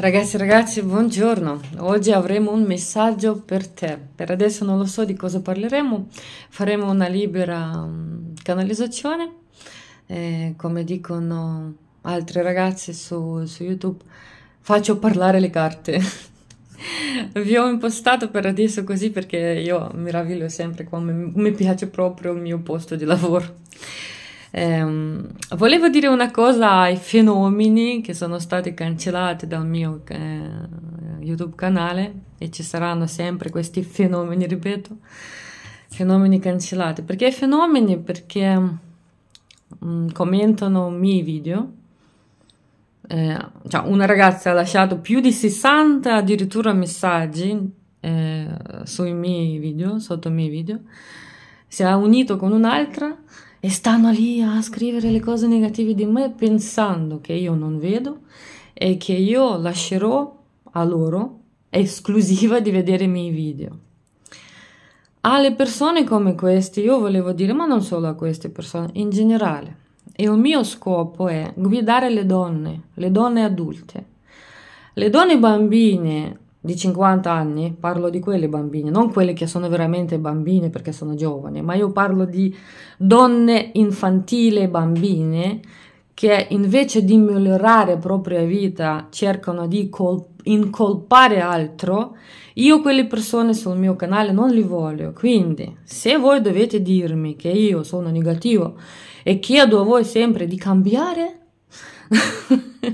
Ragazzi ragazzi, buongiorno. Oggi avremo un messaggio per te. Per adesso non lo so di cosa parleremo, faremo una libera mm, canalizzazione, eh, come dicono altre ragazze su, su YouTube, faccio parlare le carte. Vi ho impostato per adesso così perché io mi meraviglio sempre come mi piace proprio il mio posto di lavoro. Eh, volevo dire una cosa ai fenomeni che sono stati cancellati dal mio eh, YouTube canale e ci saranno sempre questi fenomeni, ripeto, fenomeni cancellati. Perché fenomeni? Perché mh, mm, commentano miei video. Eh, cioè una ragazza ha lasciato più di 60 addirittura messaggi eh, sui miei video, sotto i miei video, si è unito con un'altra e stanno lì a scrivere le cose negative di me pensando che io non vedo e che io lascerò a loro esclusiva di vedere i miei video. Alle persone come queste io volevo dire, ma non solo a queste persone, in generale. il mio scopo è guidare le donne, le donne adulte, le donne bambine di 50 anni, parlo di quelle bambine, non quelle che sono veramente bambine perché sono giovani, ma io parlo di donne infantili bambine che invece di migliorare la propria vita cercano di colp- incolpare altro, io quelle persone sul mio canale non li voglio. Quindi, se voi dovete dirmi che io sono negativo e chiedo a voi sempre di cambiare,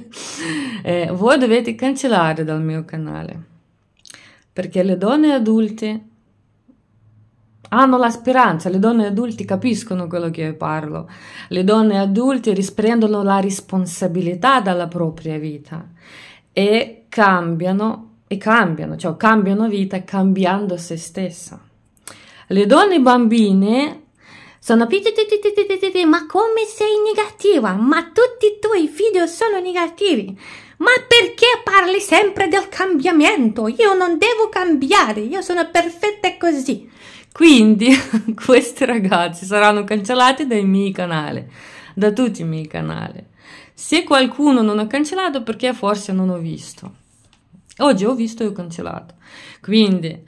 eh, voi dovete cancellare dal mio canale perché le donne adulte hanno la speranza, le donne adulte capiscono quello che io parlo, le donne adulte risprendono la responsabilità dalla propria vita e cambiano, e cambiano, cioè cambiano vita cambiando se stessa. Le donne bambine sono ma come sei negativa? Ma tutti i tuoi video sono negativi. Ma perché parli sempre del cambiamento? Io non devo cambiare, io sono perfetta così. Quindi questi ragazzi saranno cancellati dai miei canali, da tutti i miei canali. Se qualcuno non ha cancellato perché forse non ho visto. Oggi ho visto e ho cancellato. Quindi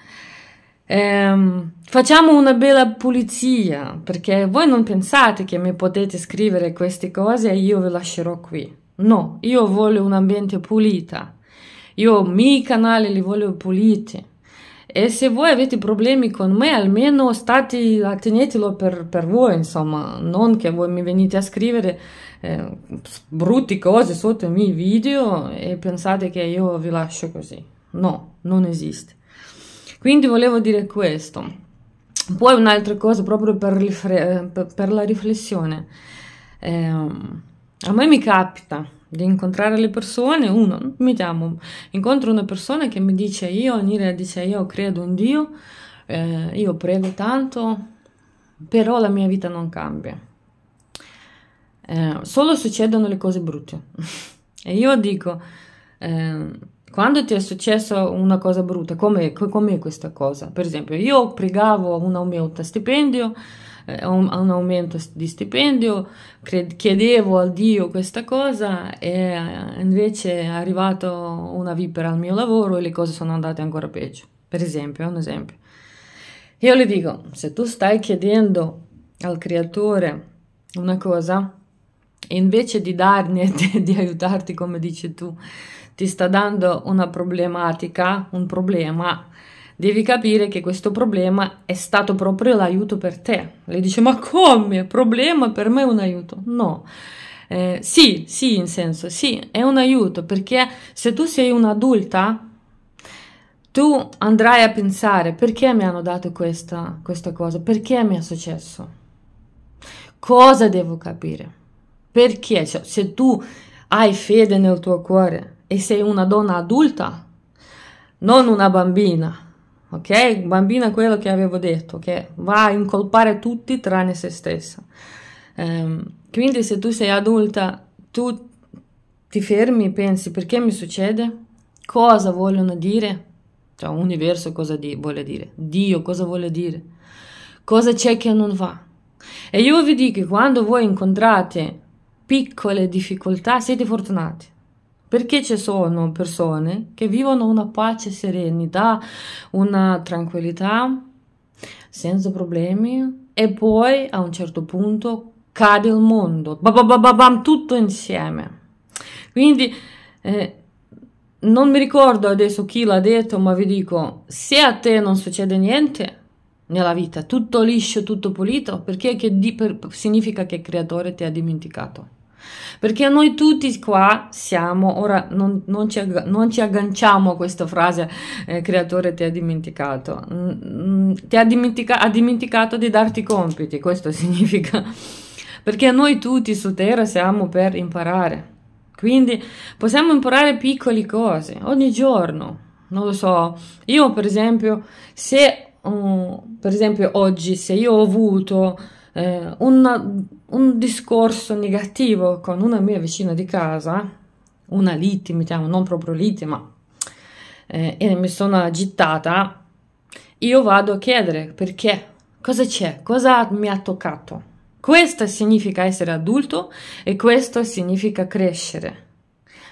ehm, facciamo una bella pulizia perché voi non pensate che mi potete scrivere queste cose e io vi lascerò qui. No, io voglio un ambiente pulito. Io i miei canali li voglio puliti. E se voi avete problemi con me, almeno state, tenetelo per, per voi, insomma, non che voi mi venite a scrivere eh, brutte cose sotto i miei video e pensate che io vi lascio così. No, non esiste. Quindi volevo dire questo. Poi un'altra cosa proprio per, per la riflessione. Eh, a me mi capita di incontrare le persone, uno, mettiamo, incontro una persona che mi dice io, Niria dice io credo in Dio, eh, io prego tanto, però la mia vita non cambia. Eh, solo succedono le cose brutte. e io dico, eh, quando ti è successa una cosa brutta, com'è, com'è questa cosa? Per esempio, io pregavo un aumento stipendio, eh, un, un aumento di stipendio, cred- chiedevo al Dio questa cosa e eh, invece è arrivata una vipera al mio lavoro e le cose sono andate ancora peggio, per esempio, un esempio. Io le dico, se tu stai chiedendo al creatore una cosa, e invece di darne e di aiutarti come dici tu, ti sta dando una problematica, un problema devi capire che questo problema è stato proprio l'aiuto per te. Lei dice, ma come? Problema per me è un aiuto? No. Eh, sì, sì, in senso, sì, è un aiuto, perché se tu sei un'adulta, tu andrai a pensare perché mi hanno dato questa, questa cosa, perché mi è successo, cosa devo capire, perché, cioè, se tu hai fede nel tuo cuore e sei una donna adulta, non una bambina, ok? Bambina quello che avevo detto, che va a incolpare tutti tranne se stessa. Um, quindi se tu sei adulta, tu ti fermi, e pensi perché mi succede? Cosa vogliono dire? Cioè, universo cosa di vuole dire? Dio cosa vuole dire? Cosa c'è che non va? E io vi dico, quando voi incontrate piccole difficoltà, siete fortunati. Perché ci sono persone che vivono una pace, serenità, una tranquillità senza problemi e poi a un certo punto cade il mondo, babababam, tutto insieme. Quindi eh, non mi ricordo adesso chi l'ha detto, ma vi dico, se a te non succede niente nella vita, tutto liscio, tutto pulito, perché che di, per, significa che il creatore ti ha dimenticato. Perché noi tutti qua siamo, ora non, non, ci, non ci, agganciamo a questa frase, eh, creatore ti ha dimenticato, mm, mm ti ha, dimentica, ha dimenticato di darti compiti, questo significa, perché noi tutti su terra siamo per imparare, quindi possiamo imparare piccole cose ogni giorno, non lo so, io per esempio, se, uh, per esempio oggi, se io ho avuto eh, una un discorso negativo con una mia vicina di casa, una liti, mettiamo, non proprio liti, ma eh, e mi sono agitata, io vado a chiedere perché, cosa c'è, cosa mi ha toccato. Questo significa essere adulto e questo significa crescere,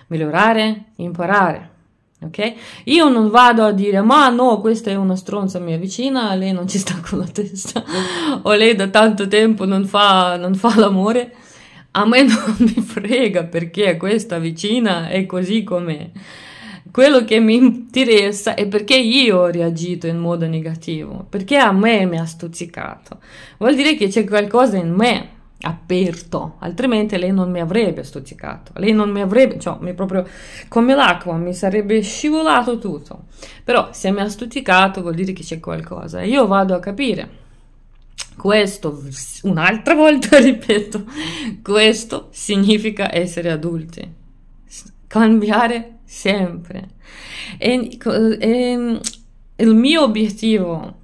migliorare, imparare ok? Io non vado a dire ma no, questa è una stronza mia vicina, lei non ci sta con la testa o lei da tanto tempo non fa, non fa l'amore. A me non mi frega perché questa vicina è così com'è. Quello che mi interessa è perché io ho reagito in modo negativo, perché a me mi ha stuzzicato. Vuol dire che c'è qualcosa in me aperto, altrimenti lei non mi avrebbe stuzzicato, lei non mi avrebbe, cioè mi proprio come l'acqua mi sarebbe scivolato tutto. Però se mi ha stuzzicato vuol dire che c'è qualcosa io vado a capire. Questo, un'altra volta ripeto, questo significa essere adulti, cambiare sempre. E, e il mio obiettivo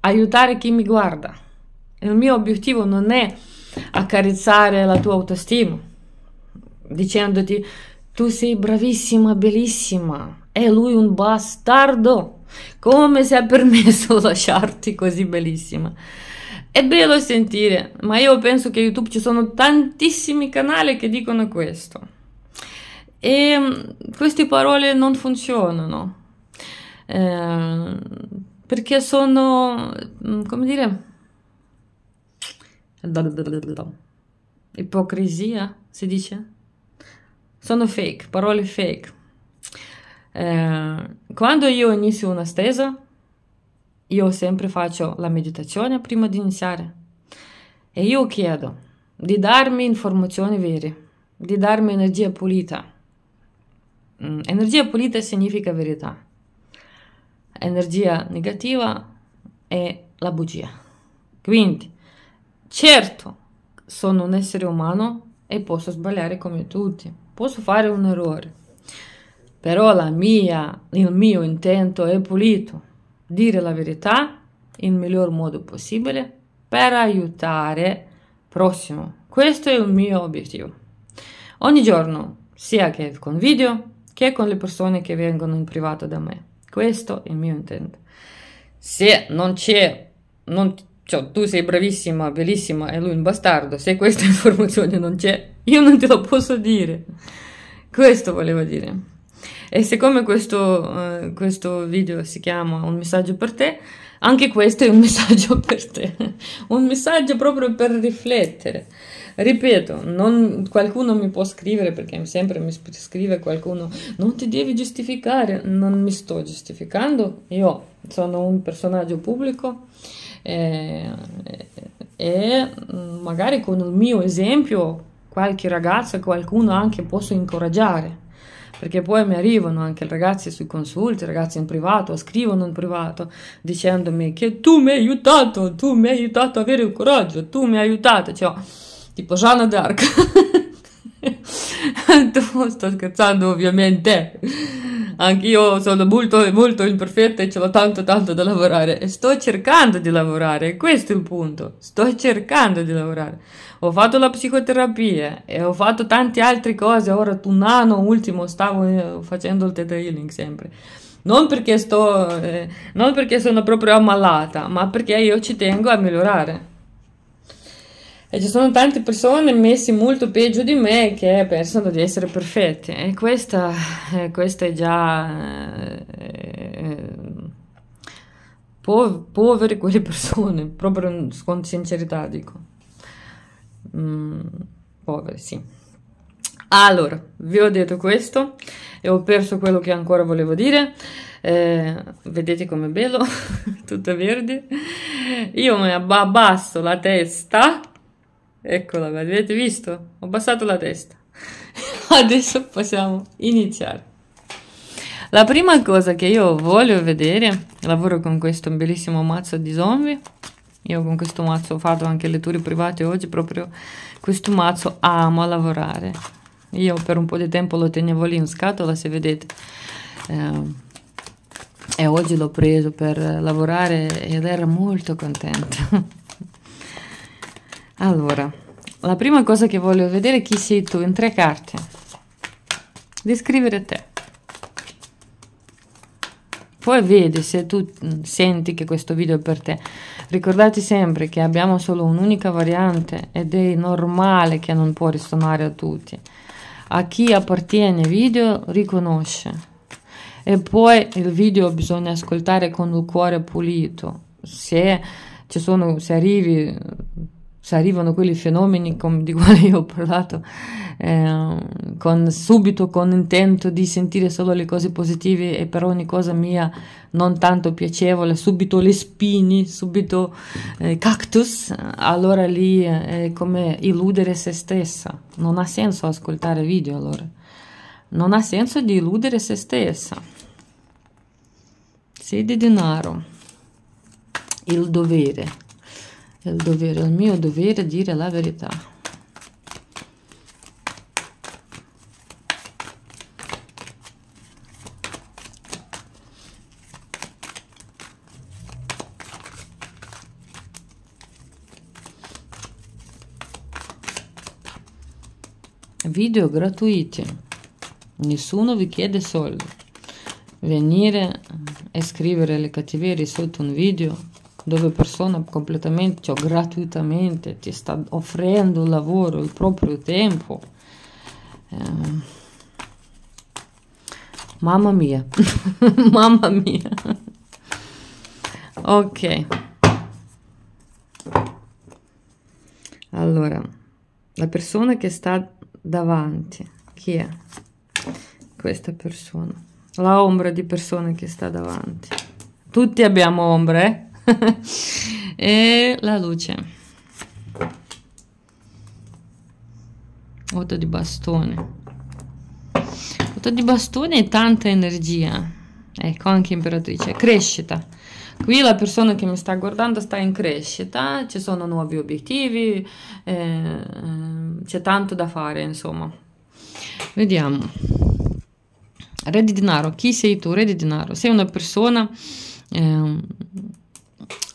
aiutare chi mi guarda. Il mio obiettivo non è accarezzare la tua autostima, dicendoti tu sei bravissima, bellissima, e lui un bastardo, come si è permesso di lasciarti così bellissima? È bello sentire, ma io penso che YouTube ci sono tantissimi canali che dicono questo. E mm, queste parole non funzionano. Eh, perché sono, mm, come dire, Ipocrisia, si dice? Sono fake, parole fake. Eh, quando io inizio una stesa, io sempre faccio la meditazione prima di iniziare e io chiedo di darmi informazioni vere, di darmi energia pulita. Mm, energia pulita significa verità, energia negativa è la bugia. Quindi, Certo, sono un essere umano e posso sbagliare come tutti, posso fare un errore, però mia, il mio intento è pulito, dire la verità in miglior modo possibile per aiutare il prossimo. Questo è il mio obiettivo. Ogni giorno, sia che con video che con le persone che vengono in privato da me. Questo è il mio intento. Se non c'è, non ti cioè, tu sei bravissima, bellissima e lui un bastardo, se questa informazione non c'è, io non te lo posso dire. Questo volevo dire. E siccome questo, uh, questo video si chiama Un messaggio per te, anche questo è un messaggio per te, un messaggio proprio per riflettere. Ripeto, non, qualcuno mi può scrivere perché sempre mi scrive qualcuno, non ti devi giustificare, non mi sto giustificando, io sono un personaggio pubblico eh, e mm, magari con il mio esempio qualche ragazzo, qualcuno anche posso incoraggiare perché poi mi arrivano anche ragazzi sui consulti, ragazzi in privato, scrivono in privato dicendomi che tu mi hai aiutato, tu mi hai aiutato a avere il coraggio, tu mi hai aiutato, cioè, tipo Gianna d'Arc. sto scherzando ovviamente anch'io sono molto, molto imperfetta e ho tanto, tanto da lavorare. E sto cercando di lavorare, questo è il punto. Sto cercando di lavorare. Ho fatto la psicoterapia e ho fatto tante altre cose. Ora, un anno ultimo, stavo eh, facendo il teta healing sempre. Non perché, sto, eh, non perché sono proprio ammalata, ma perché io ci tengo a migliorare. E ci sono tante persone messe molto peggio di me che pensano di essere perfette. E questa, eh, questa è già... Eh, po povere quelle persone, proprio con sincerità dico. Mm, povere, sì. Allora, vi ho detto questo e ho perso quello che ancora volevo dire. Eh, vedete com'è bello, tutto verde. Io mi abbasso la testa Eccola, avete visto? Ho abbassato la testa. Adesso possiamo iniziare. La prima cosa che io voglio vedere, lavoro con questo bellissimo mazzo di zombie. Io con questo mazzo ho fatto anche le tour private oggi, proprio questo mazzo amo lavorare. Io per un po' di tempo lo tenevo lì in scatola, se vedete. Eh, e oggi l'ho preso per lavorare ed ero molto contenta. Allora, la prima cosa che voglio vedere è chi sei tu in tre carte. Descrivere te. Poi vedi se tu mm, senti che questo video è per te. Ricordati sempre che abbiamo solo un'unica variante ed è normale che non può risuonare a tutti. A chi appartiene video riconosce. E poi il video bisogna ascoltare con il cuore pulito. Se, ci sono, se arrivi se cioè, arrivano quei fenomeni com- di quali ho parlato, eh, con, subito con intento di sentire solo le cose positive e per ogni cosa mia non tanto piacevole, subito le spini, subito eh, cactus, allora lì è come illudere se stessa. Non ha senso ascoltare video allora. Non ha senso di illudere se stessa. Sei di denaro, il dovere è il dovere, il mio dovere dire la verità. Video gratuiti, nessuno vi chiede soldi. Venire e scrivere le cattiverie sotto un video dove persona completamente, cioè gratuitamente ti sta offrendo il lavoro, il proprio tempo. Eh, mamma mia, mamma mia. ok. Allora, la persona che sta davanti, chi è? Questa persona. La ombra di persona che sta davanti. Tutti abbiamo ombre, eh? e la luce. Otto di bastone. Otto di bastone e tanta energia. Ecco, anche imperatrice. Crescita. Qui la persona che mi sta guardando sta in crescita, ci sono nuovi obiettivi, eh, c'è tanto da fare, insomma. Vediamo. Re di denaro, chi sei tu? Re di denaro, sei una persona eh,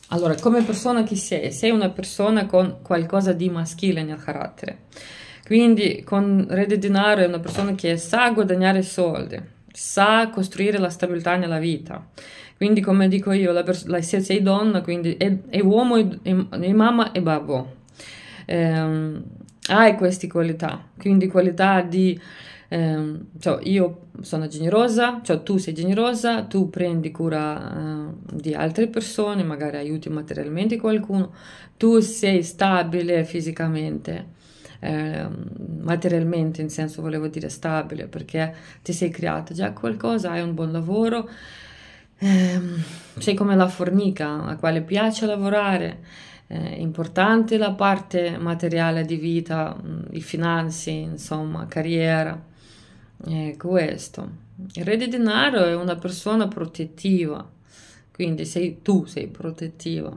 allora, come persona chi sei? Sei una persona con qualcosa di maschile nel carattere. Quindi con Re di Denaro è una persona che sa guadagnare soldi, sa costruire la stabilità nella vita. Quindi come dico io, la la, se sei donna, quindi è, è uomo, è, è, mamma e babbo. Eh, hai queste qualità, quindi qualità di ehm, cioè io sono generosa, cioè tu sei generosa, tu prendi cura eh, di altre persone, magari aiuti materialmente qualcuno, tu sei stabile fisicamente, eh, materialmente in senso volevo dire stabile perché ti sei creata già qualcosa, hai un buon lavoro, ehm, sei come la fornica a quale piace lavorare. Eh, importante la parte materiale di vita, mm, i finanzi, insomma, carriera è questo. Il re di denaro è una persona protettiva, quindi sei tu, sei protettiva.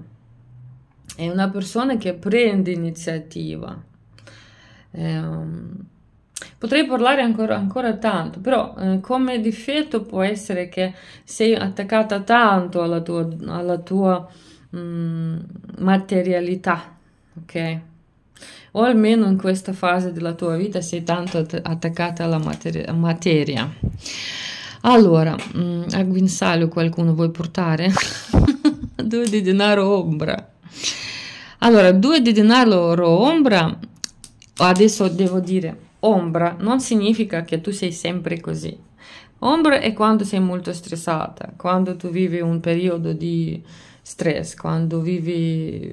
È una persona che prende iniziativa. Eh, potrei parlare ancora, ancora tanto, però eh, come difetto può essere che sei attaccata tanto alla tua, alla tua mh, mm, materialità, ok? o almeno in questa fase della tua vita sei tanto att attaccata alla materi materia. Allora, mh, mm, a guinzaglio qualcuno vuoi portare? due di denaro ombra. Allora, due di denaro ombra, adesso devo dire ombra, non significa che tu sei sempre così. Ombra è quando sei molto stressata, quando tu vivi un periodo di stress, quando vivi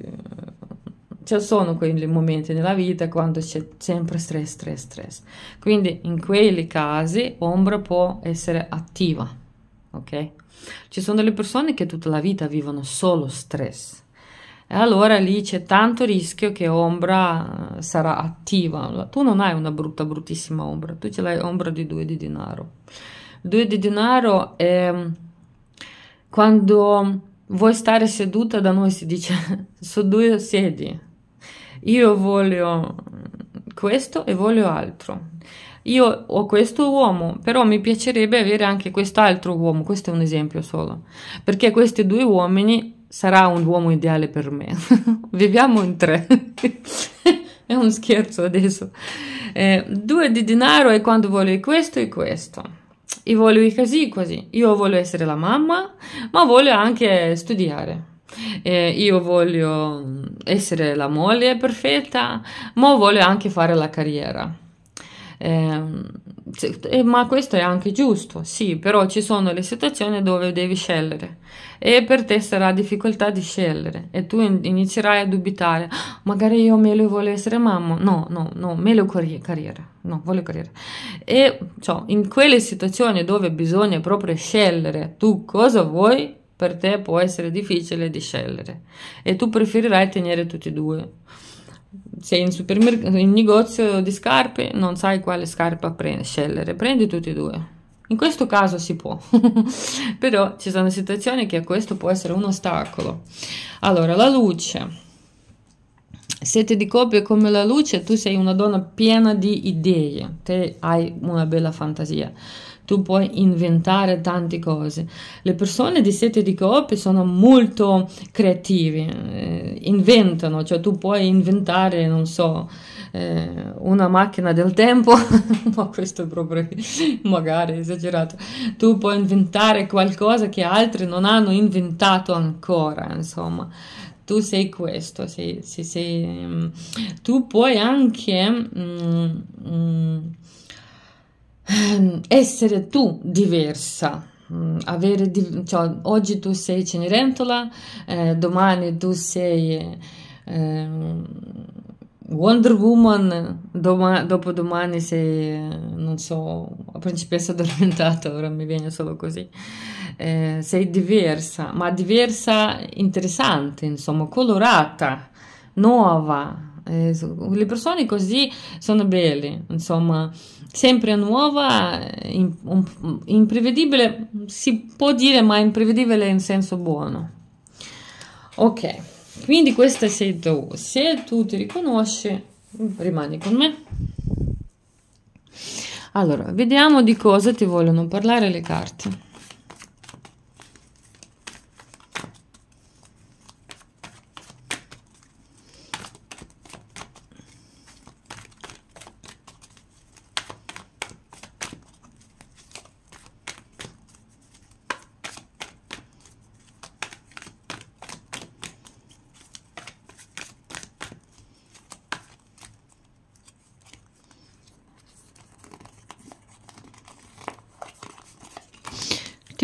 ci cioè, sono quei momenti nella vita quando c'è sempre stress, stress, stress. Quindi in quei casi ombra può essere attiva, ok? Ci sono delle persone che tutta la vita vivono solo stress. E allora lì c'è tanto rischio che ombra eh, sarà attiva. Tu non hai una brutta, bruttissima ombra, tu ce l'hai ombra di due di denaro. Due di denaro è mm, quando vuoi stare seduta da noi si dice su due sedie io voglio questo e voglio altro. Io ho questo uomo, però mi piacerebbe avere anche quest'altro uomo, questo è un esempio solo, perché questi due uomini sarà un uomo ideale per me. Viviamo in tre. è un scherzo adesso. Eh, due di denaro è quando voglio questo e questo. Io voglio così così. Io voglio essere la mamma, ma voglio anche studiare eh, io voglio essere la moglie perfetta, ma voglio anche fare la carriera. Eh, eh, ma questo è anche giusto, sì, però ci sono le situazioni dove devi scegliere e per te sarà difficoltà di scegliere e tu inizierai a dubitare, ah, magari io meglio voglio essere mamma, no, no, no, meglio carri- carriera, no, voglio carriera. E cioè, in quelle situazioni dove bisogna proprio scegliere tu cosa vuoi, per te può essere difficile di scegliere e tu preferirai tenere tutti e due. Sei in, supermerc- in negozio di scarpe, non sai quale scarpa pre- scegliere, prendi tutti e due. In questo caso si può, però ci sono situazioni che questo può essere un ostacolo. Allora, la luce. Siete di coppia come la luce, tu sei una donna piena di idee, te hai una bella fantasia tu puoi inventare tante cose. Le persone di sete di coop sono molto creative, eh, inventano, cioè tu puoi inventare, non so, eh, una macchina del tempo, ma questo è proprio magari esagerato, tu puoi inventare qualcosa che altri non hanno inventato ancora, insomma tu sei questo, sei, sei, sei, mm, tu puoi anche mm, mm, Ehm, essere tu diversa. Mm, avere, cioè, oggi tu sei Cenerentola, eh, domani tu sei eh, Wonder Woman, doma, dopodomani sei, non so, principessa addormentata, ora mi viene solo così. Eh, sei diversa, ma diversa interessante, insomma, colorata, nuova. Eh, le persone così sono belle, insomma sempre nuova, imprevedibile, si può dire, ma imprevedibile in senso buono. Ok, quindi questa sei tu. Se tu ti riconosci, rimani con me. Allora, vediamo di cosa ti vogliono parlare le carte.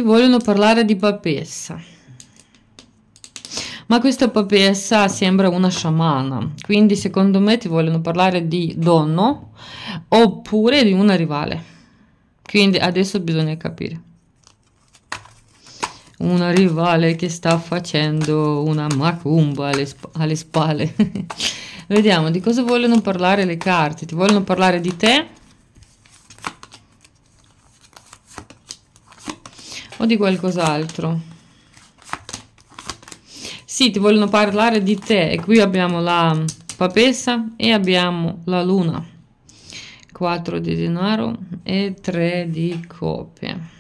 Tutti vogliono parlare di papessa. Ma questa papessa sembra una sciamana, quindi secondo me ti vogliono parlare di donno oppure di una rivale. Quindi adesso bisogna capire. Una rivale che sta facendo una macumba alle, sp alle spalle. Vediamo di cosa vogliono parlare le carte. Ti vogliono parlare di te? o di qualcos'altro? Sì, ti vogliono parlare di te e qui abbiamo la papessa e abbiamo la luna. 4 di denaro e 3 di copie.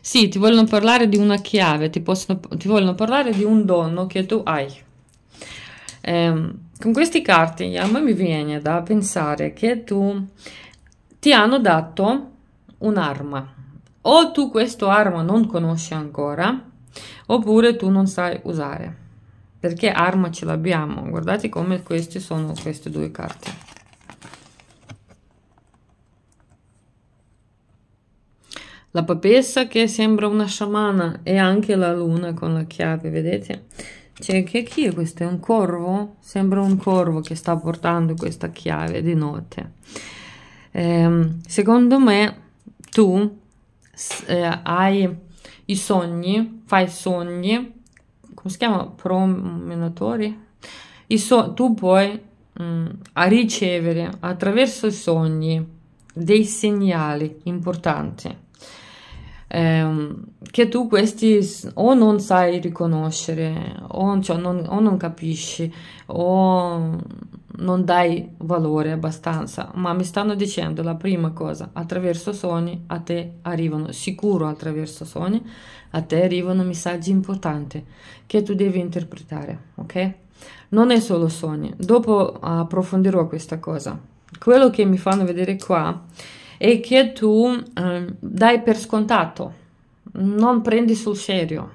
Sì, ti vogliono parlare di una chiave, ti, possono, ti vogliono parlare di un dono che tu hai. Ehm, con questi karting a me mi viene da pensare che tu ti hanno dato un'arma. O tu questa arma non conosci ancora, oppure tu non sai usare. Perché arma ce l'abbiamo? Guardate come queste sono queste due carte. La papessa che sembra una sciamana e anche la luna con la chiave, vedete? Cioè, che chi è questo? È un corvo? Sembra un corvo che sta portando questa chiave di notte. Eh, secondo me, tu eh, hai i sogni, fai sogni, come si chiama? Promenatori? I so tu puoi mh, mm, ricevere attraverso i sogni dei segnali importanti ehm, che tu questi o non sai riconoscere o, cioè, non, o non capisci o non dai valore abbastanza, ma mi stanno dicendo la prima cosa, attraverso sogni a te arrivano, sicuro attraverso sogni a te arrivano messaggi importanti che tu devi interpretare, ok? Non è solo sogni, dopo approfondirò questa cosa. Quello che mi fanno vedere qua e che tu eh, dai per scontato, non prendi sul serio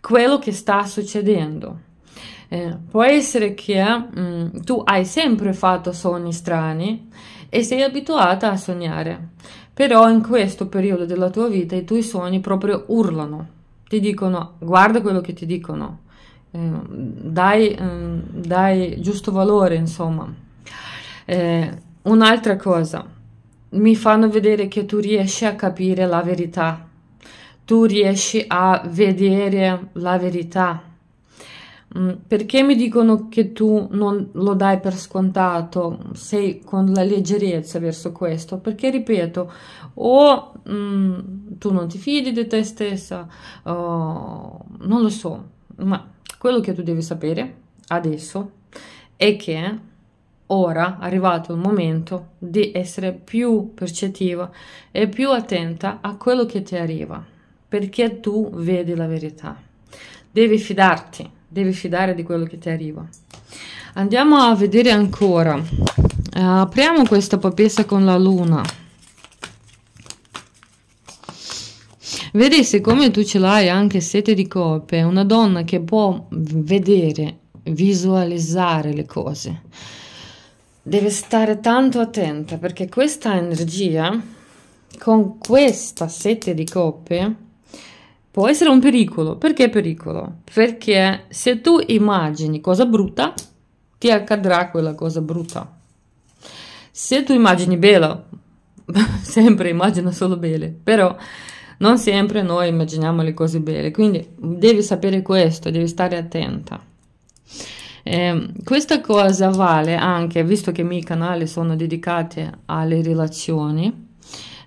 quello che sta succedendo. Eh, può essere che mh, mm, tu hai sempre fatto sogni strani e sei abituata a sognare, però in questo periodo della tua vita i tuoi sogni proprio urlano, ti dicono guarda quello che ti dicono, eh, dai, eh, dai, giusto valore insomma. Eh, un'altra cosa, mi fanno vedere che tu riesci a capire la verità, tu riesci a vedere la verità. Mm, perché mi dicono che tu non lo dai per scontato, sei con la leggerezza verso questo? Perché, ripeto, o mh, mm, tu non ti fidi di te stessa, uh, non lo so, ma quello che tu devi sapere adesso è che ora è arrivato il momento di essere più percettiva e più attenta a quello che ti arriva, perché tu vedi la verità. Devi fidarti, devi fidare di quello che ti arriva. Andiamo a vedere ancora. Eh, apriamo questa papessa con la luna. Vedi, siccome tu ce l'hai anche sete di coppe, una donna che può vedere, visualizzare le cose deve stare tanto attenta perché questa energia con questa sette di coppe può essere un pericolo. Perché pericolo? Perché se tu immagini cosa brutta, ti accadrà quella cosa brutta. Se tu immagini bella, sempre immagina solo belle, però non sempre noi immaginiamo le cose belle. Quindi devi sapere questo, devi stare attenta. Eh, questa cosa vale anche, visto che i miei canali sono dedicati alle relazioni,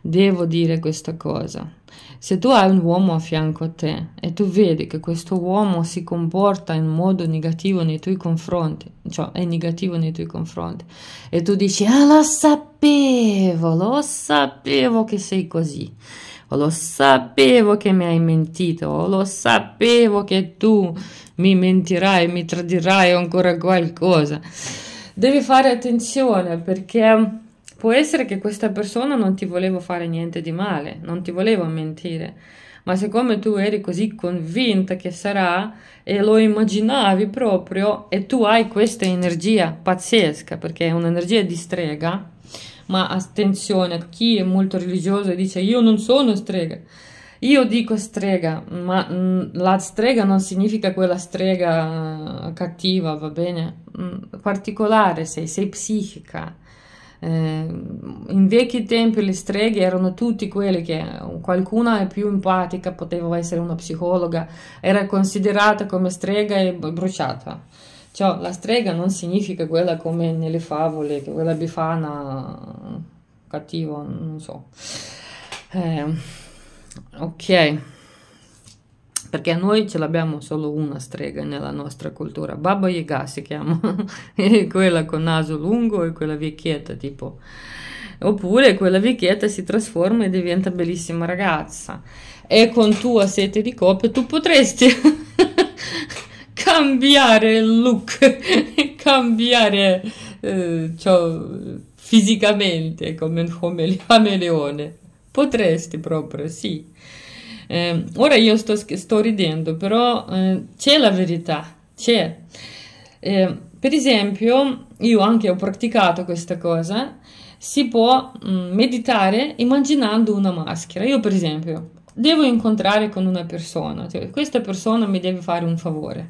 devo dire questa cosa. Se tu hai un uomo a fianco a te e tu vedi che questo uomo si comporta in modo negativo nei tuoi confronti, cioè è negativo nei tuoi confronti, e tu dici, ah lo sapevo, lo sapevo che sei così, lo sapevo che mi hai mentito, lo sapevo che tu mi mentirai, mi tradirai ancora qualcosa. Devi fare attenzione perché può essere che questa persona non ti voleva fare niente di male, non ti voleva mentire, ma siccome tu eri così convinta che sarà e lo immaginavi proprio e tu hai questa energia pazzesca perché è un'energia di strega, ma attenzione a chi è molto religioso e dice io non sono strega. Io dico strega, ma mm, la strega non significa quella strega eh, cattiva, va bene? Mm, particolare sei, sei psichica. Eh, in vecchi tempi le streghe erano tutti quelle che eh, qualcuna è più empatica, poteva essere una psicologa, era considerata come strega e bruciata cioè, la strega non significa quella come nelle favole, quella bifana, cattiva, non so. Eh, ok, perché noi ce l'abbiamo solo una strega nella nostra cultura, Baba Yaga si chiama, quella con naso lungo e quella vecchietta tipo. Oppure quella vecchietta si trasforma e diventa bellissima ragazza. E con tua sete di coppe tu potresti cambiare il look, cambiare eh, cioè, fisicamente come un cameleone. Potresti proprio, sì. Eh, ora io sto, sto ridendo, però eh, c'è la verità, c'è. Ehm, per esempio, io anche ho praticato questa cosa, si può mh, mm, meditare immaginando una maschera. Io per esempio devo incontrare con una persona, cioè, questa persona mi deve fare un favore.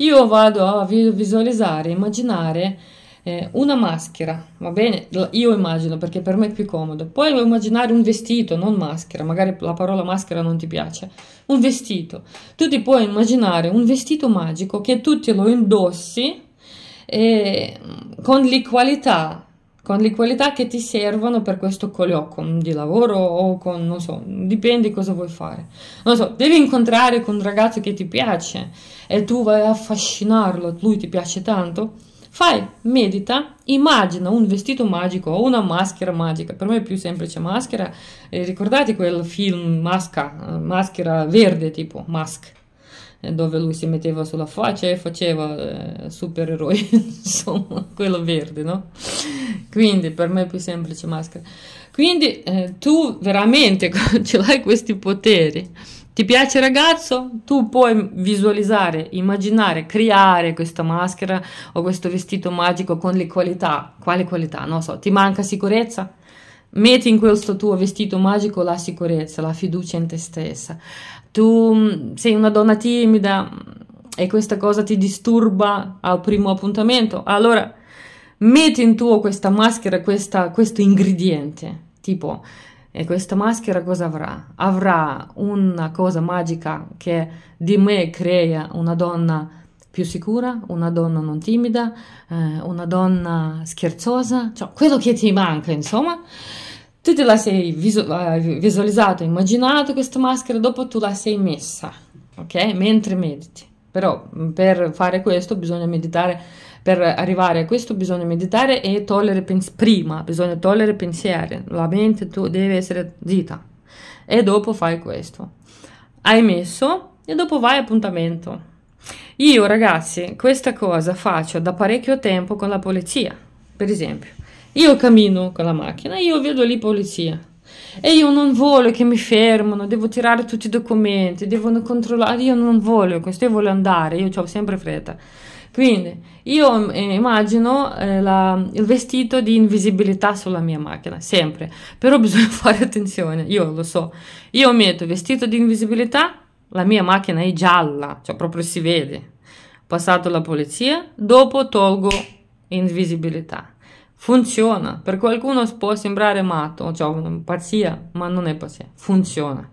Io vado a visualizzare, immaginare eh, una maschera, va bene? Io immagino perché per me è più comodo. Poi devo immaginare un vestito, non maschera, magari la parola maschera non ti piace. Un vestito. Tu ti puoi immaginare un vestito magico che tutti lo indossi eh, con le qualità con le qualità che ti servono per questo colloquio di lavoro o con, non so, dipende cosa vuoi fare. Non so, devi incontrare con un ragazzo che ti piace e tu vai a affascinarlo, lui ti piace tanto. Fai, medita, immagina un vestito magico o una maschera magica. Per me è più semplice maschera. Eh, ricordate quel film Masca, maschera verde tipo Mask dove lui si metteva sulla faccia e faceva eh, supereroi, insomma, quello verde, no? Quindi per me è più semplice maschera. Quindi eh, tu veramente ce l'hai questi poteri. Ti piace ragazzo? Tu puoi visualizzare, immaginare, creare questa maschera o questo vestito magico con le qualità. Quale qualità? Non so, ti manca sicurezza? Metti in questo tuo vestito magico la sicurezza, la fiducia in te stessa, tu mm, sei una donna timida mm, e questa cosa ti disturba al primo appuntamento, allora metti in tuo questa maschera, questa, questo ingrediente, tipo, e questa maschera cosa avrà? Avrà una cosa magica che di me crea una donna più sicura, una donna non timida, eh, una donna scherzosa, cioè quello che ti manca, insomma tu te la sei visu- eh, visualizzato, immaginato questa maschera, dopo tu la sei messa, ok? Mentre mediti. Però mm, per fare questo bisogna meditare, per arrivare a questo bisogna meditare e togliere pensieri, prima bisogna togliere pensieri, la mente tu deve essere zitta e dopo fai questo. Hai messo e dopo vai appuntamento. Io ragazzi questa cosa faccio da parecchio tempo con la polizia, per esempio io cammino con la macchina e io vedo lì polizia. E io non voglio che mi fermano, devo tirare tutti i documenti, devono controllare. Io non voglio questo, io voglio andare, io ho sempre fretta. Quindi io eh, immagino eh, la, il vestito di invisibilità sulla mia macchina, sempre, però bisogna fare attenzione, io lo so. Io metto vestito di invisibilità, la mia macchina è gialla, cioè proprio si vede. Passato la polizia, dopo tolgo invisibilità. Funziona. Per qualcuno può sembrare matto, cioè pazzia, ma non è pazzia. Funziona.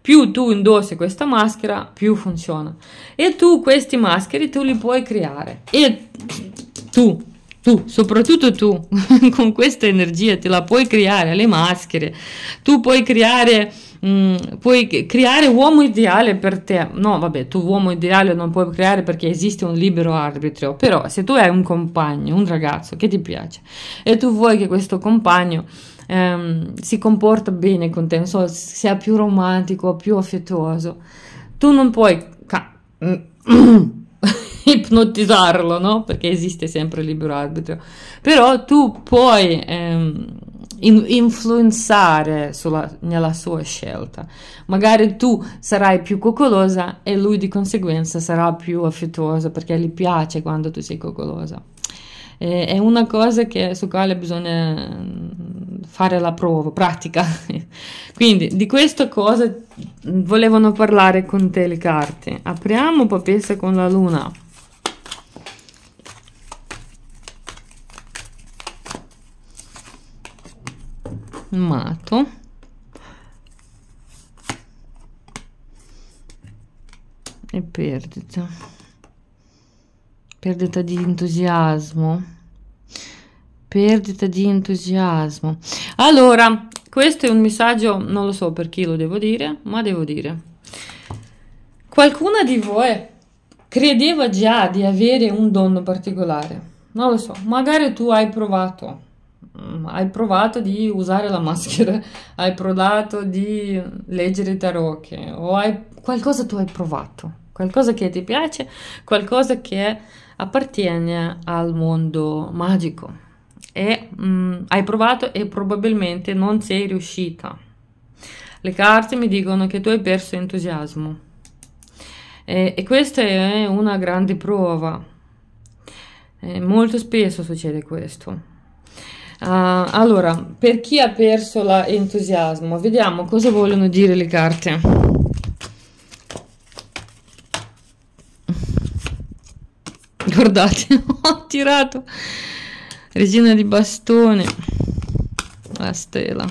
Più tu indossi questa maschera, più funziona. E tu questi maschere tu li puoi creare. E tu, tu, soprattutto tu, con questa energia te la puoi creare, le maschere. Tu puoi creare Mm, puoi creare uomo ideale per te. No, vabbè, tu uomo ideale non puoi creare perché esiste un libero arbitrio, però se tu hai un compagno, un ragazzo che ti piace e tu vuoi che questo compagno ehm, si comporta bene con te, so, sia più romantico, più affettuoso, tu non puoi... Ca- ipnotizzarlo, no? Perché esiste sempre il libero arbitrio. Però tu puoi ehm, in, influenzare sulla, nella sua scelta. Magari tu sarai più coccolosa e lui di conseguenza sarà più affettuoso perché gli piace quando tu sei coccolosa. E, è una cosa che, su quale bisogna mm, fare la prova, pratica. Quindi di questa cosa mm, volevano parlare con te le carte. Apriamo Papessa con la Luna. armato e perdita perdita di entusiasmo perdita di entusiasmo allora questo è un messaggio non lo so per chi lo devo dire ma devo dire qualcuna di voi credeva già di avere un dono particolare non lo so magari tu hai provato Mm, hai provato di usare la maschera, hai provato di leggere i tarocchi o hai qualcosa tu hai provato, qualcosa che ti piace, qualcosa che appartiene al mondo magico e mh, mm, hai provato e probabilmente non sei riuscita. Le carte mi dicono che tu hai perso entusiasmo e, e questa è una grande prova. E molto spesso succede questo Uh, allora, per chi ha perso l'entusiasmo, vediamo cosa vogliono dire le carte. Guardate, ho tirato resina di bastone, la stella.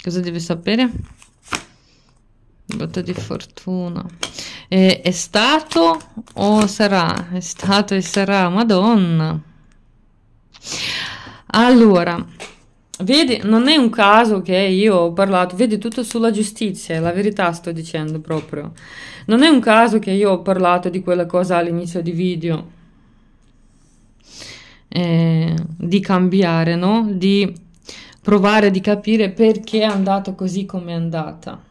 Cosa deve sapere? Botta di fortuna. E, è stato o sarà? È stato e sarà, madonna. Allora, vedi, non è un caso che io ho parlato, vedi tutto sulla giustizia, è la verità sto dicendo proprio. Non è un caso che io ho parlato di quella cosa all'inizio di video. Eh, di cambiare, no? Di provare di capire perché è andato così come è andata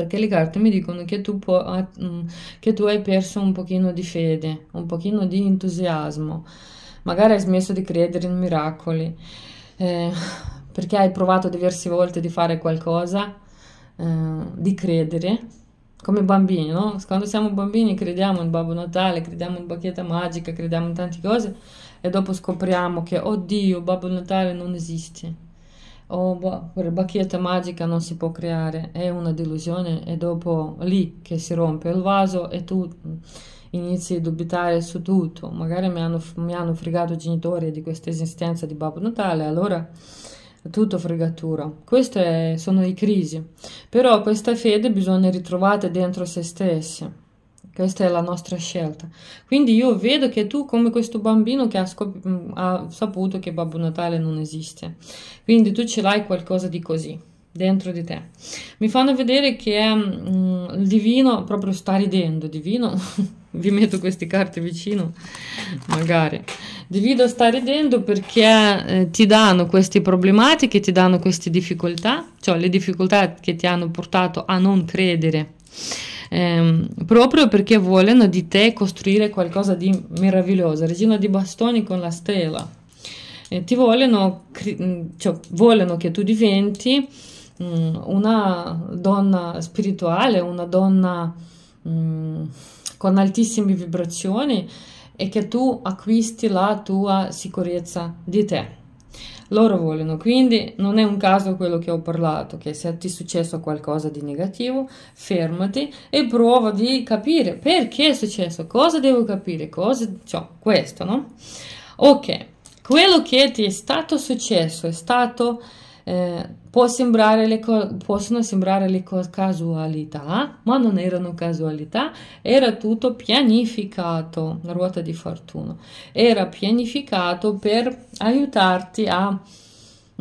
perché le carte mi dicono che tu, puoi, mm, che tu hai perso un pochino di fede, un pochino di entusiasmo, magari hai smesso di credere in miracoli, eh, perché hai provato diverse volte di fare qualcosa, eh, di credere, come bambini, no? Quando siamo bambini crediamo in Babbo Natale, crediamo in bacchetta magica, crediamo in tante cose e dopo scopriamo che, oddio, Babbo Natale non esiste o oh, boh, bacchetta magica non si può creare, è una delusione, è dopo lì che si rompe il vaso e tu inizi a dubitare su tutto. Magari mi hanno, mi hanno fregato i genitori di questa esistenza di Babbo Natale, allora tutto fregatura. Queste sono le crisi, però questa fede bisogna ritrovare dentro se stessi. Questa è la nostra scelta. Quindi io vedo che tu, come questo bambino che ha, mm, ha saputo che Babbo Natale non esiste, quindi tu ce l'hai qualcosa di così dentro di te. Mi fanno vedere che mh, mm, il divino proprio sta ridendo, divino, vi metto queste carte vicino, magari. Divino sta ridendo perché eh, ti danno queste problematiche, ti danno queste difficoltà, cioè le difficoltà che ti hanno portato a non credere ehm, proprio perché vogliono di te costruire qualcosa di meraviglioso, resina di bastoni con la stella. Eh, ti vogliono, mm, cioè, vogliono che tu diventi mh, mm, una donna spirituale, una donna mh, mm, con altissime vibrazioni e che tu acquisti la tua sicurezza di te. Loro vogliono, quindi non è un caso quello che ho parlato, che se ti è successo qualcosa di negativo, fermati e prova di capire perché è successo, cosa devo capire, cosa, cioè, questo, no? Ok, quello che ti è stato successo è stato eh, Può sembrare le co- possono sembrare le co- casualità, ma non erano casualità, era tutto pianificato, la ruota di fortuna. Era pianificato per aiutarti a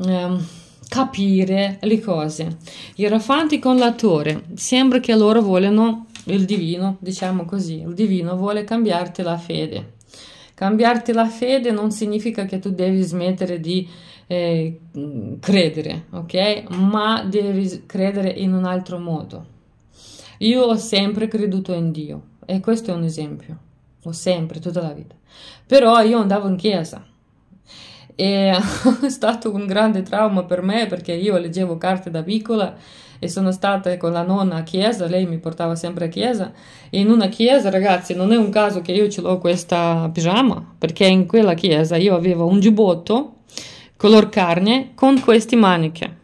ehm, capire le cose. Gli Rafanti con la torre, sembra che loro vogliono il divino, diciamo così, il divino vuole cambiarti la fede. Cambiarti la fede non significa che tu devi smettere di eh, credere, ok? Ma devi credere in un altro modo. Io ho sempre creduto in Dio e questo è un esempio, ho sempre, tutta la vita. Però io andavo in chiesa e è stato un grande trauma per me perché io leggevo carte da piccola e sono stata con la nonna a chiesa, lei mi portava sempre a chiesa, e in una chiesa, ragazzi, non è un caso che io ce l'ho questa pigiama, perché in quella chiesa io avevo un giubbotto color carne con queste maniche.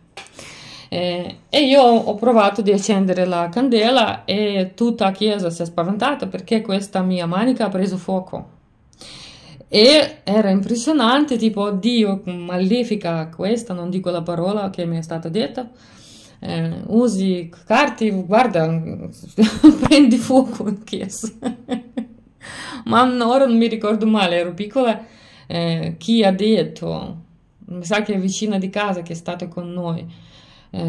Eh, e io ho provato di accendere la candela e tutta la chiesa si è spaventata perché questa mia manica ha preso fuoco. E era impressionante, tipo, Dio, malefica questa, non dico la parola che mi è stata detta, eh, usi carte, guarda, prendi fuoco in chiesa. Ma ora non mi ricordo male, ero piccola, eh, chi ha detto mi sa che è vicina di casa che è stata con noi, eh,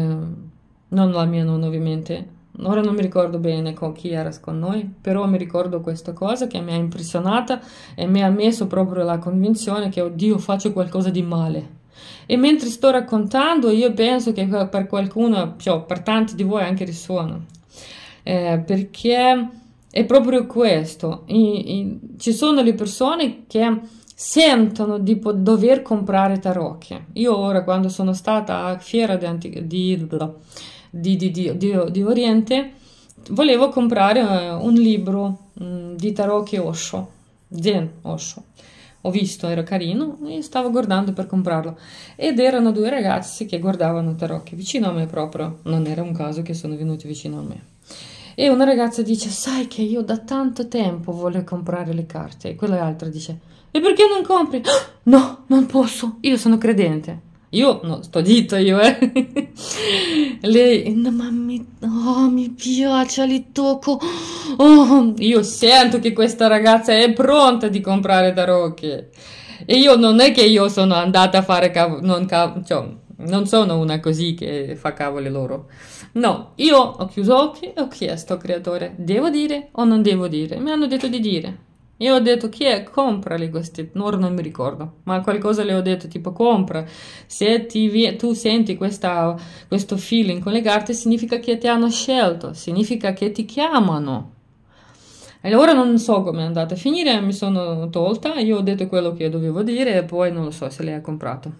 non la mia nonna ovviamente, ora non mi ricordo bene con chi era con noi, però mi ricordo questa cosa che mi ha impressionata e mi ha messo proprio la convinzione che oddio faccio qualcosa di male. E mentre sto raccontando io penso che per qualcuno, cioè, per tanti di voi anche risuona, eh, perché è proprio questo, I, i, ci sono le persone che sentono di dover comprare tarocchi. Io ora quando sono stata a fiera di, di, di, di Oriente volevo comprare eh, un libro mm, di tarocchi Osho, Zen Osho. Ho visto, era carino e stavo guardando per comprarlo. Ed erano due ragazzi che guardavano tarocchi vicino a me proprio. Non era un caso che sono venuti vicino a me. E una ragazza dice, sai che io da tanto tempo voglio comprare le carte. E quella quell'altra dice, e perché non compri? No, non posso, io sono credente. Io, no, sto dito io, eh. Lei, no, ma mi, oh, mi piace, li tocco. Oh, io sento che questa ragazza è pronta di comprare tarocchi. E io non è che io sono andata a fare cavolo, non cavolo, cioè, non sono una così che fa cavoli loro. No, io ho chiuso occhi e ho chiesto al creatore, devo dire o non devo dire? Mi hanno detto di dire. Io ho detto chi è? Compra le costette. No, non mi ricordo, ma qualcosa le ho detto tipo compra. Se ti, tu senti questa, questo feeling con le carte significa che ti hanno scelto, significa che ti chiamano. E Allora non so come è andata a finire, mi sono tolta, io ho detto quello che dovevo dire e poi non lo so se lei ha comprato.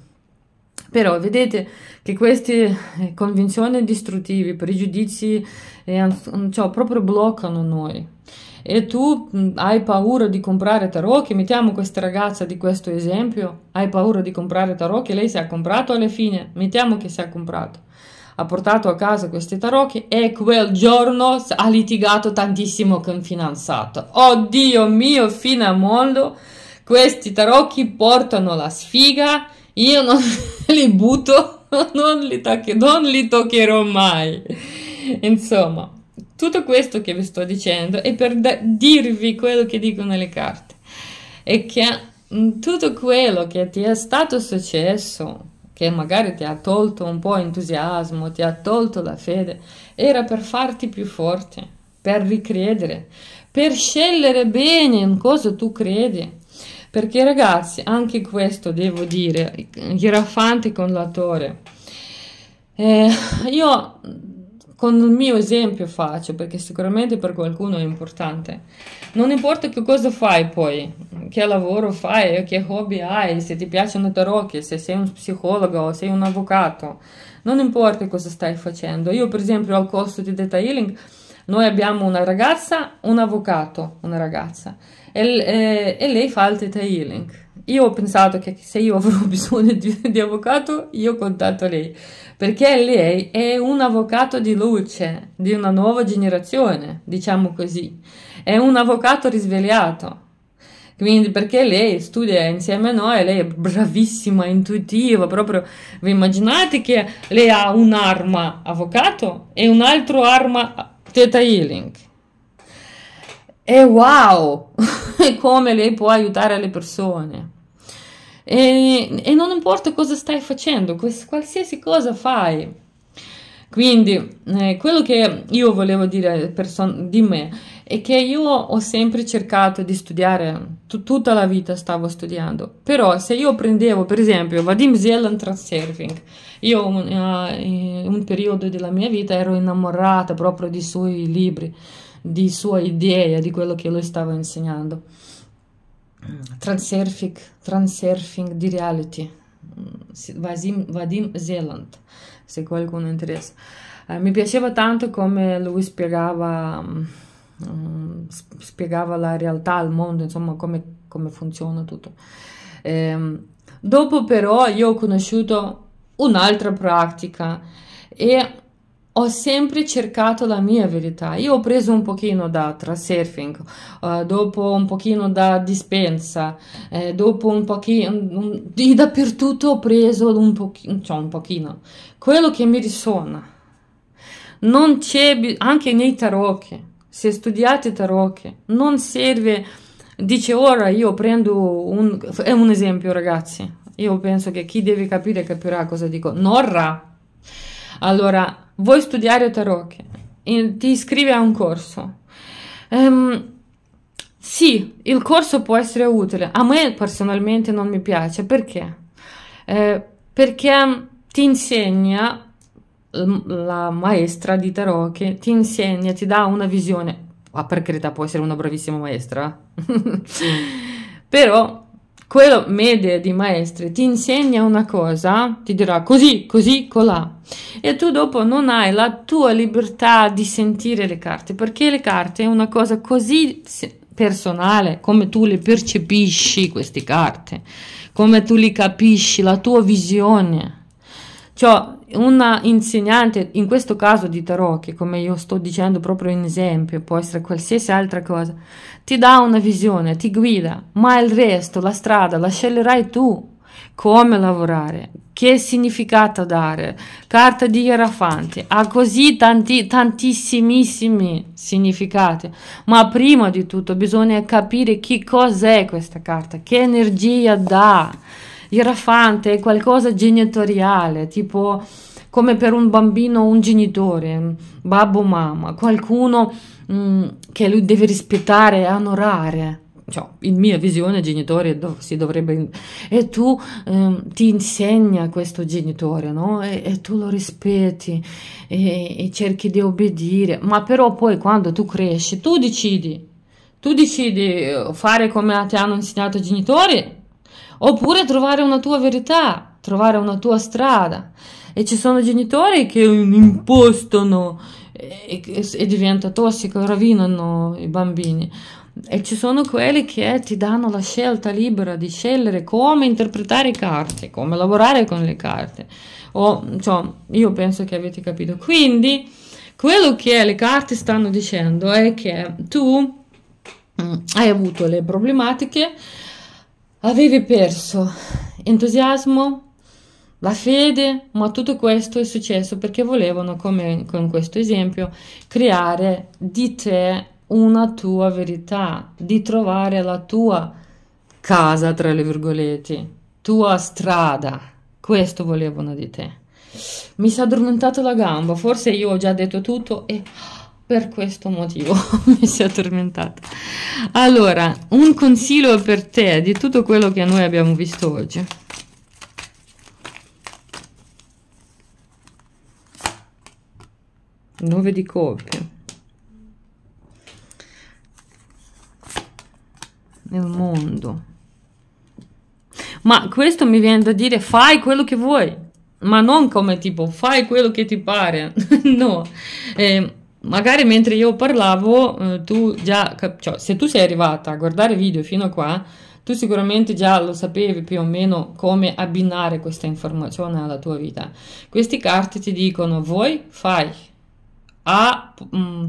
Però vedete che queste eh, convinzioni distruttive, pregiudizi, eh, cioè, proprio bloccano noi e tu mm, hai paura di comprare tarocchi, mettiamo questa ragazza di questo esempio, hai paura di comprare tarocchi, lei si è comprato alla fine, mettiamo che si è comprato, ha portato a casa questi tarocchi e quel giorno ha litigato tantissimo con il fidanzato. Oddio mio, fino a mondo, questi tarocchi portano la sfiga, io non li butto, non li, non li toccherò mai. Insomma, tutto questo che vi sto dicendo è per da- dirvi quello che dicono le carte e che mm, tutto quello che ti è stato successo, che magari ti ha tolto un po' entusiasmo, ti ha tolto la fede, era per farti più forte, per ricredere, per scegliere bene in cosa tu credi. Perché ragazzi, anche questo devo dire, Hierofante con l'attore, eh, io con il mio esempio faccio, perché sicuramente per qualcuno è importante. Non importa che cosa fai poi, che lavoro fai, che hobby hai, se ti piacciono tarocchi, se sei un psicologo o sei un avvocato, non importa cosa stai facendo. Io per esempio al costo di detailing noi abbiamo una ragazza, un avvocato, una ragazza, e, e, e lei fa il detailing. Io ho pensato che se io avrò bisogno di, di avvocato, io contatto lei perché lei è un avvocato di luce, di una nuova generazione, diciamo così, è un avvocato risvegliato. Quindi perché lei studia insieme a noi, lei è bravissima, intuitiva, proprio vi immaginate che lei ha un'arma avvocato e un'altra arma teta healing. E wow, come lei può aiutare le persone e, e non importa cosa stai facendo, qualsiasi cosa fai. Quindi eh, quello che io volevo dire di me è che io ho sempre cercato di studiare, tutta la vita stavo studiando, però se io prendevo per esempio Vadim Zeland Transurfing, io uh, eh, in eh, un periodo della mia vita ero innamorata proprio dei suoi libri, di sua idea, di quello che lui stava insegnando. Transurfing, Transurfing di reality. Vadim, Vadim Zeland, se qualcuno interessa. Eh, mi piaceva tanto come lui spiegava, um, spiegava la realtà al mondo, insomma, come, come funziona tutto. Eh, dopo però io ho conosciuto un'altra pratica e ho sempre cercato la mia verità. Io ho preso un pochino da trasurfing, uh, eh, dopo un pochino da dispensa, eh, dopo un pochino, un, di dappertutto ho preso un pochino, cioè un pochino, quello che mi risuona. Non c'è, anche nei tarocchi, se studiate tarocchi, non serve, dice ora io prendo un, è un esempio ragazzi, io penso che chi deve capire capirà cosa dico, Norra. Allora, vuoi studiare tarocchi, ti iscrivi a un corso. Um, sì, il corso può essere utile, a me personalmente non mi piace, perché? Eh, perché ti insegna ehm, la maestra di tarocchi, ti insegna, ti dà una visione, ma ah, per carità può essere una bravissima maestra, però quello medio di maestri ti insegna una cosa, ti dirà così, così, colà, e tu dopo non hai la tua libertà di sentire le carte, perché le carte è una cosa così personale, come tu le percepisci queste carte, come tu le capisci, la tua visione. Cioè, un insegnante, in questo caso di tarocchi, come io sto dicendo proprio in esempio, può essere qualsiasi altra cosa, ti dà una visione, ti guida, ma il resto, la strada, la sceglierai tu. Come lavorare, che significato dare, carta di Ierafanti, ha così tanti, tantissimissimi significati, ma prima di tutto bisogna capire che cos'è questa carta, che energia dà, irrafante, qualcosa genitoriale, tipo come per un bambino un genitore, babbo, mamma, qualcuno mh, mm, che lui deve rispettare e onorare. Cioè, in mia visione genitore dov si dovrebbe... E tu eh, ti insegna questo genitore, no? E, e tu lo rispetti e, e cerchi di obbedire, ma però poi quando tu cresci, tu decidi, tu decidi eh, fare come ti hanno insegnato i genitori Oppure trovare una tua verità, trovare una tua strada. E ci sono genitori che impostano e, e, e diventa tossico, rovinano i bambini. E ci sono quelli che ti danno la scelta libera di scegliere come interpretare carte, come lavorare con le carte. O, cioè, io penso che avete capito. Quindi, quello che le carte stanno dicendo è che tu mm, hai avuto le problematiche Avevi perso entusiasmo, la fede, ma tutto questo è successo perché volevano, come con questo esempio, creare di te una tua verità, di trovare la tua casa, tra le virgolette, tua strada. Questo volevano di te. Mi si è addormentata la gamba, forse io ho già detto tutto e per questo motivo mi si è addormentata. Allora, un consiglio per te di tutto quello che noi abbiamo visto oggi. Nove di coppie. Nel mondo. Ma questo mi viene da dire, fai quello che vuoi. Ma non come tipo, fai quello che ti pare. no. Eh, magari mentre io parlavo, eh, tu già, cioè, se tu sei arrivata a guardare video fino a qua, tu sicuramente già lo sapevi più o meno come abbinare questa informazione alla tua vita. Queste carte ti dicono voi fai, a, mh, mm,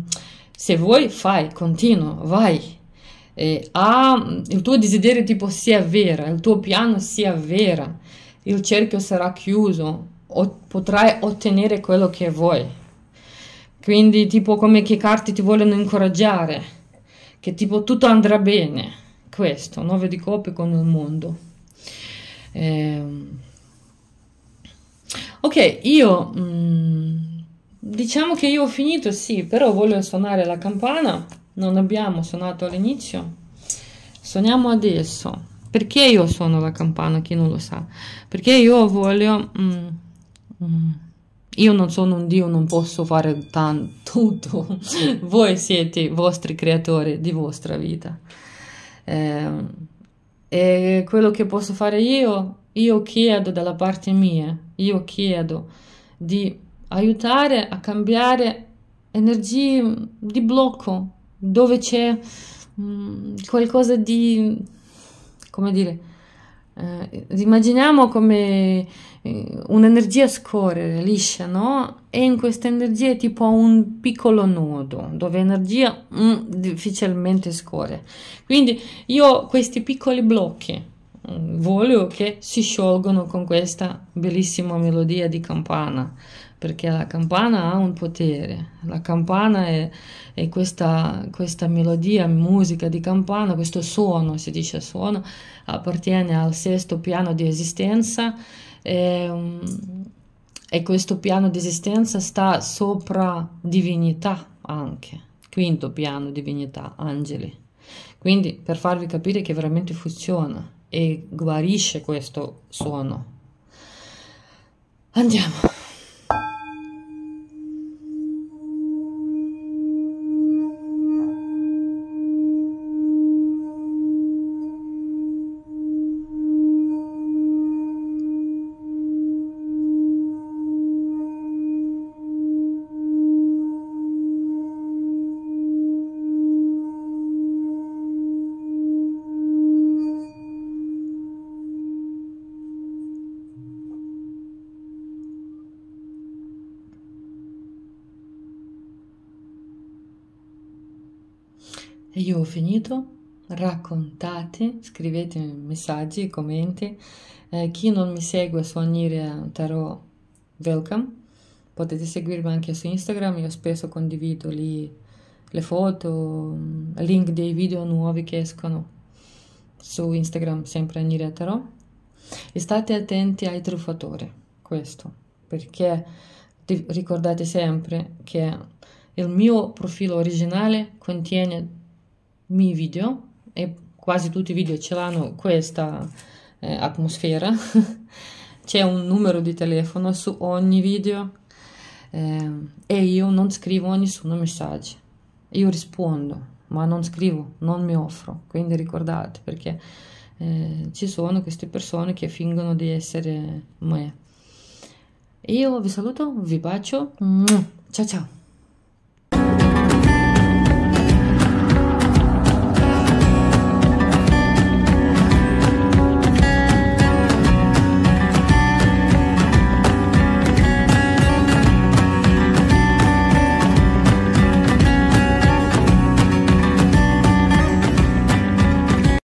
se vuoi fai, continuo, vai. Eh, a, mm, il tuo desiderio tipo si avvera, il tuo piano si avvera, il cerchio sarà chiuso, o, potrai ottenere quello che vuoi. Quindi tipo come che carte ti vogliono incoraggiare, che tipo tutto andrà bene. Questo, 9 di coppe con il mondo. Ehm. Ok, io... Mm, diciamo che io ho finito, sì, però voglio suonare la campana. Non abbiamo suonato all'inizio. Suoniamo adesso. Perché io suono la campana, chi non lo sa? Perché io voglio... Mh, mm, mh, mm, io non sono un Dio, non posso fare tutto. Voi siete i vostri creatori di vostra vita. Eh, e quello che posso fare io, io chiedo dalla parte mia, io chiedo di aiutare a cambiare energie mm, di blocco dove c'è mh, mm, qualcosa di, come dire, eh, immaginiamo come eh, un'energia scorrere liscia, no? E in questa energia è tipo un piccolo nodo dove l'energia mm, difficilmente scorre. Quindi io ho questi piccoli blocchi mm, voglio che si sciolgono con questa bellissima melodia di campana perché la campana ha un potere, la campana è, è questa, questa, melodia, musica di campana, questo suono, si dice suono, appartiene al sesto piano di esistenza e, e questo piano di esistenza sta sopra divinità anche, quinto piano divinità, angeli. Quindi per farvi capire che veramente funziona e guarisce questo suono. Andiamo. io ho finito raccontate, scrivete messaggi, commenti. Eh, chi non mi segue su Anire Tarot, welcome. Potete seguirmi anche su Instagram, io spesso condivido lì le foto, mm, link dei video nuovi che escono su Instagram, sempre Anire Tarot. E state attenti ai truffatori, questo, perché ricordate sempre che il mio profilo originale contiene miei video e quasi tutti i video ce l'hanno questa eh, atmosfera c'è un numero di telefono su ogni video eh, e io non scrivo nessuno messaggi io rispondo ma non scrivo non mi offro quindi ricordate perché eh, ci sono queste persone che fingono di essere me io vi saluto vi bacio ciao ciao